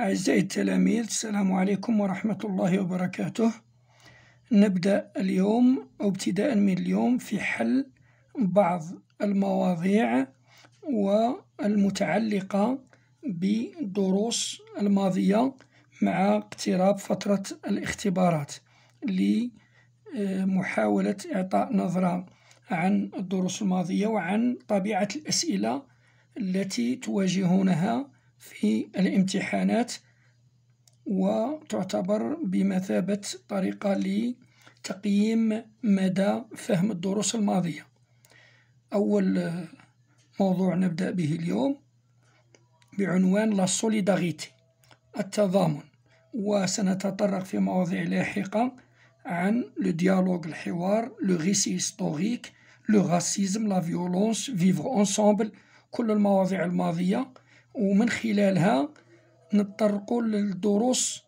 أعزائي التلاميذ السلام عليكم ورحمة الله وبركاته نبدأ اليوم أو ابتداء من اليوم في حل بعض المواضيع والمتعلقة بدروس الماضية مع اقتراب فترة الاختبارات لمحاولة إعطاء نظرة عن الدروس الماضية وعن طبيعة الأسئلة التي تواجهونها في الامتحانات وتعتبر بمثابة طريقة لتقييم مدى فهم الدروس الماضية أول موضوع نبدأ به اليوم بعنوان لا سوليداريتي التضامن وسنتطرق في مواضيع لاحقة عن لو ديالوغ الحوار لو غيسي هيستوريك لو راسيزم لا فيولونس فيفر انسومبل كل المواضيع الماضية ومن خلالها نتطرقوا للدروس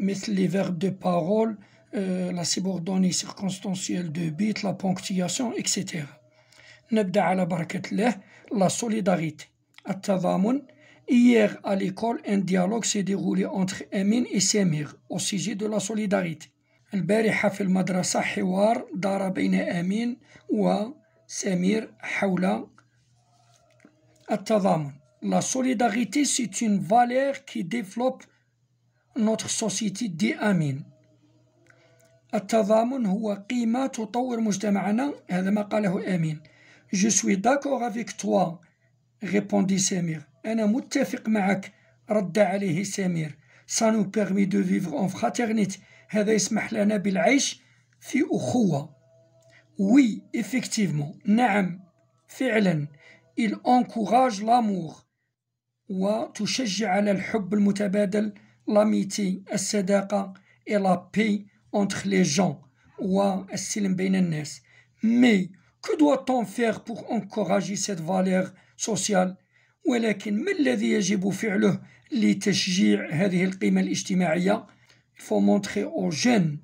مثل لي فيرب دو بارول لا سيبوردوني سيركونستانسييل دو بيت لا بونكتياسيون اكسيتيرا نبدا على بركه الله لا سوليداريتي التضامن Hier, à l'école, un dialogue s'est déroulé entre Emin et Samir au sujet de la solidarité. البارحة في المدرسة حوار دار بين أمين وسمير حول التضامن La solidarité, c'est une valeur qui développe notre société d'Amin. التضامن هو قيمة تطور مجتمعنا هذا ما قاله أمين. Je suis d'accord avec toi, répondit Samir. أنا متفق معك رد عليه سمير. Ça nous permet de vivre en fraternité. هذا يسمح لنا بالعيش في أخوة. Oui, effectivement. نعم. فعلا. Il encourage l'amour. وتشجع على الحب المتبادل لاميتي الصداقة إلى بي أنتخ لي جون والسلم بين الناس مي كو دوا تون فيغ بوغ أنكوراجي سيت valeur سوسيال ولكن ما الذي يجب فعله لتشجيع هذه القيمة الاجتماعية فو مونتخي أو جين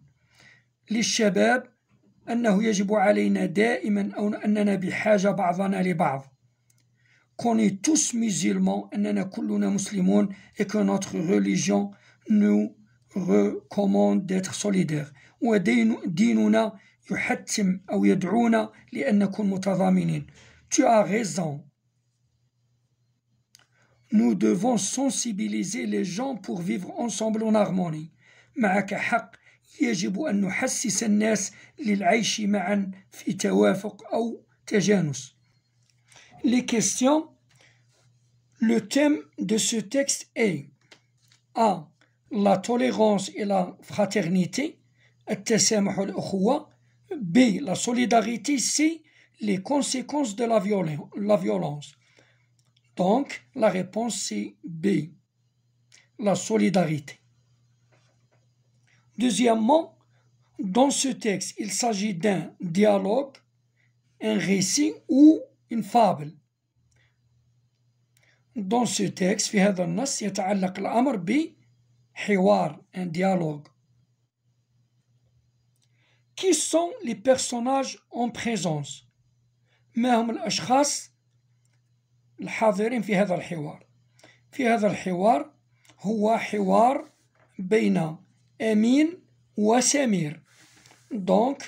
للشباب أنه يجب علينا دائما أو أننا بحاجة بعضنا لبعض qu'on est tous musulmans et que notre religion nous recommande d'être solidaires. Tu as raison. Nous devons sensibiliser les gens pour vivre ensemble en harmonie. معك حق يجب أن نحسس الناس للعيش معا في les questions. Le thème de ce texte est A. La tolérance et la fraternité. B. La solidarité. C. Les conséquences de la, violence. Donc, la réponse est B. La solidarité. Deuxièmement, dans ce texte, il s'agit d'un dialogue, un récit ou une fable. Dans ce texte في هذا النص يتعلق الأمر بحوار un dialogue. Qui sont les personnages en présence ما هم الأشخاص الحاضرين في هذا الحوار في هذا الحوار هو حوار بين أمين وسمير Donc,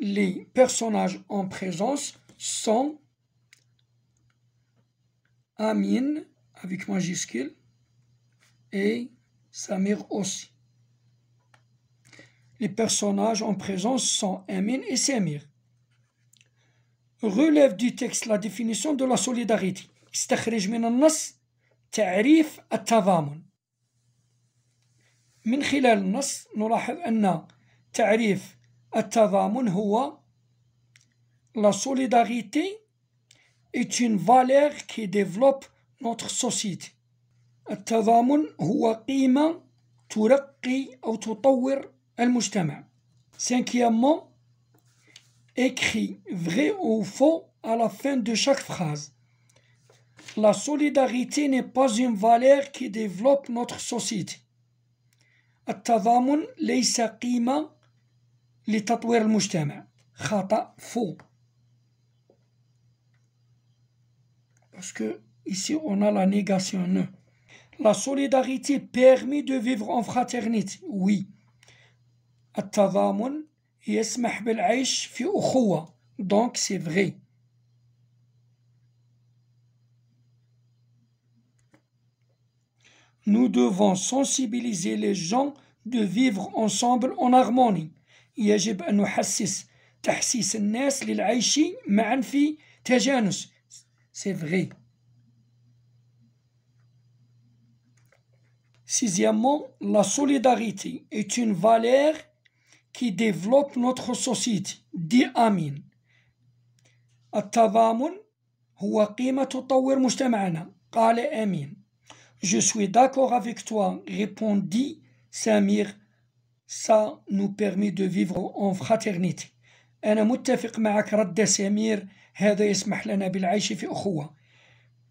les personnages en présence sont Amin avec majuscule et Samir aussi. Les personnages en présence sont Amin et Samir. Relève du texte la définition de la solidarité. استخرج من النص تعريف التضامن. من خلال النص نلاحظ أن تعريف التضامن هو la solidarité est une valeur qui développe notre société. التضامن Cinquièmement, écrit vrai ou faux à la fin de chaque phrase. La solidarité n'est pas une valeur qui développe notre société. التضامن ليس قيمة لتطوير المجتمع. خطأ faux. Parce que ici, on a la négation. La solidarité permet de vivre en fraternité. Oui. Donc, c'est vrai. Nous devons sensibiliser les gens de vivre ensemble en harmonie. يجب أن نحسس تحسيس الناس للعيش معا في تجانس c'est vrai. Sixièmement, la solidarité est une valeur qui développe notre société. Dit Amin. Je suis d'accord avec toi, répondit Samir. Ça nous permet de vivre en fraternité. أنا متفق معك رد سمير هذا يسمح لنا بالعيش في أخوة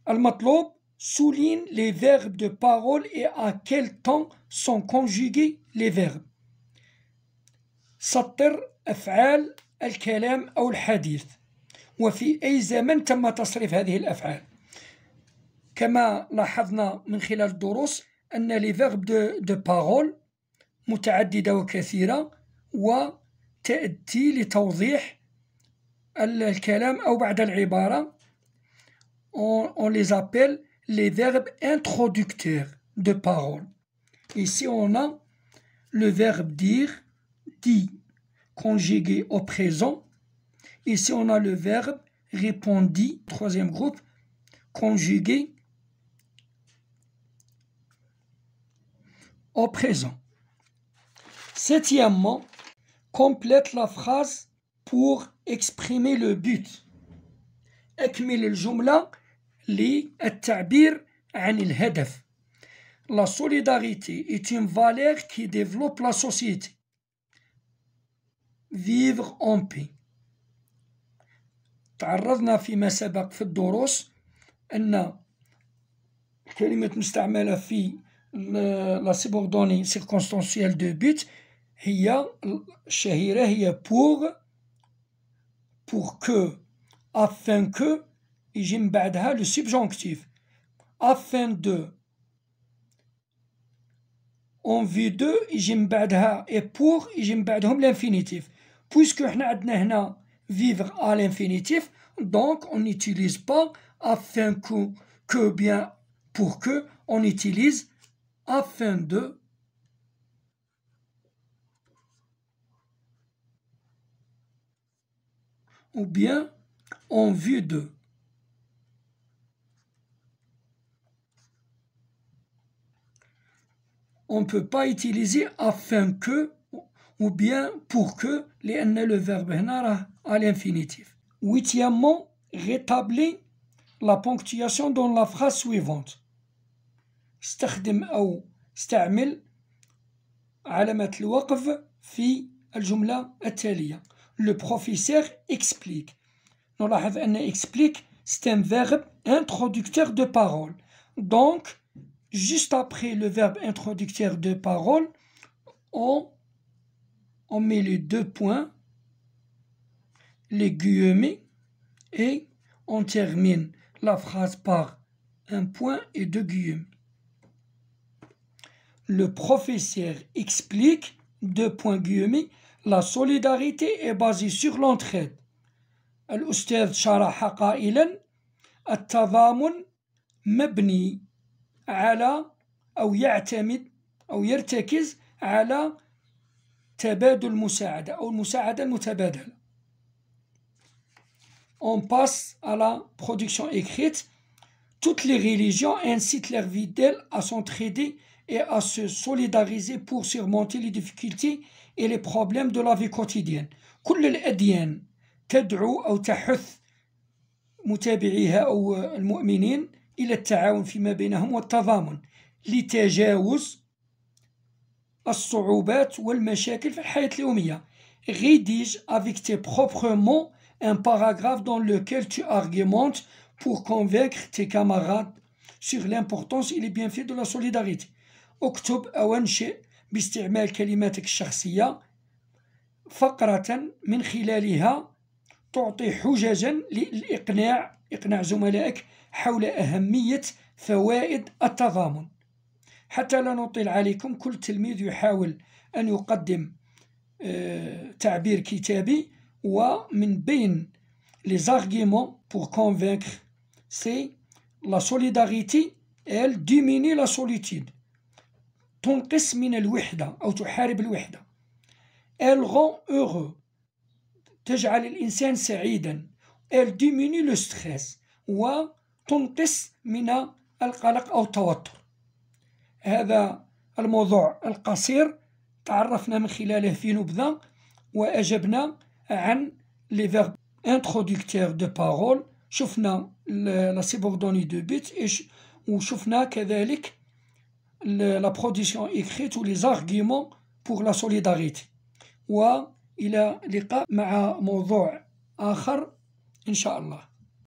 المطلوب سولين لي فيرب دو بارول اي ا كيل temps سون كونجيغي لي فيرب سطر أفعال الكلام أو الحديث وفي أي زمن تم تصريف هذه الأفعال كما لاحظنا من خلال الدروس أن لي فيرب دو, دو بارول متعددة وكثيرة و on, les appelle les verbes introducteurs de parole. Ici, on a le verbe dire, dit, conjugué au présent. Ici, on a le verbe répondit, troisième groupe, conjugué au présent. Septièmement, complète la phrase pour exprimer le but. أكمل الجملة للتعبير عن الهدف. La solidarité est une valeur qui développe la société. Vivre en paix. تعرضنا فيما سبق في الدروس أن كلمة مستعملة في la subordonnée circonstancielle de but هي pour pour que afin que يجي من le subjonctif. « afin de on vit « de يجي le et pour يجي من l'infinitif puisque nous عندنا vivre à l'infinitif donc on n'utilise pas afin que bien pour que on utilise afin de ou bien en vue de. On ne peut pas utiliser afin que ou bien pour que le verbe à l'infinitif. Huitièmement, rétablir la ponctuation dans la phrase suivante. استخدم le professeur explique. Nous explique, c'est un verbe introducteur de parole. Donc, juste après le verbe introducteur de parole, on, on met les deux points, les guillemets, et on termine la phrase par un point et deux guillemets. Le professeur explique, deux points guillemets, La solidarité est basée sur l'entraide. الأستاذ شرح قائلا التضامن مبني على أو يعتمد أو يرتكز على تبادل المساعدة أو المساعدة المتبادلة. On passe à la production écrite. Toutes les religions incitent leurs fidèles à s'entraider et à se solidariser pour surmonter les difficultés et les problèmes de la vie quotidienne. كل تدعو أو متابعيها أو المؤمنين إلى التعاون فيما بينهم والتضامن لتجاوز الصعوبات والمشاكل في Rédige avec tes propres mots un paragraphe dans lequel tu argumentes pour convaincre tes camarades sur l'importance et les bienfaits de la solidarité. اكتب أو انشئ باستعمال كلماتك الشخصية فقرة من خلالها تعطي حججا للإقناع إقناع زملائك حول أهمية فوائد التضامن حتى لا نطيل عليكم كل تلميذ يحاول أن يقدم آه، تعبير كتابي ومن بين les بور pour سي لا سوليداريتي solidarité ديميني لا سوليتيد تنقص من الوحدة أو تحارب الوحدة elle rend تجعل الإنسان سعيدا ال ديميني لو ستريس وتنقص من القلق أو التوتر هذا الموضوع القصير تعرفنا من خلاله في نبذة وأجبنا عن لي فيرب انتروديكتير دو بارول شفنا لا سيبوردوني دو بيت وشفنا كذلك la production écrite ou les arguments pour la solidarité. Ou il a l'écart avec un autre Inch'Allah.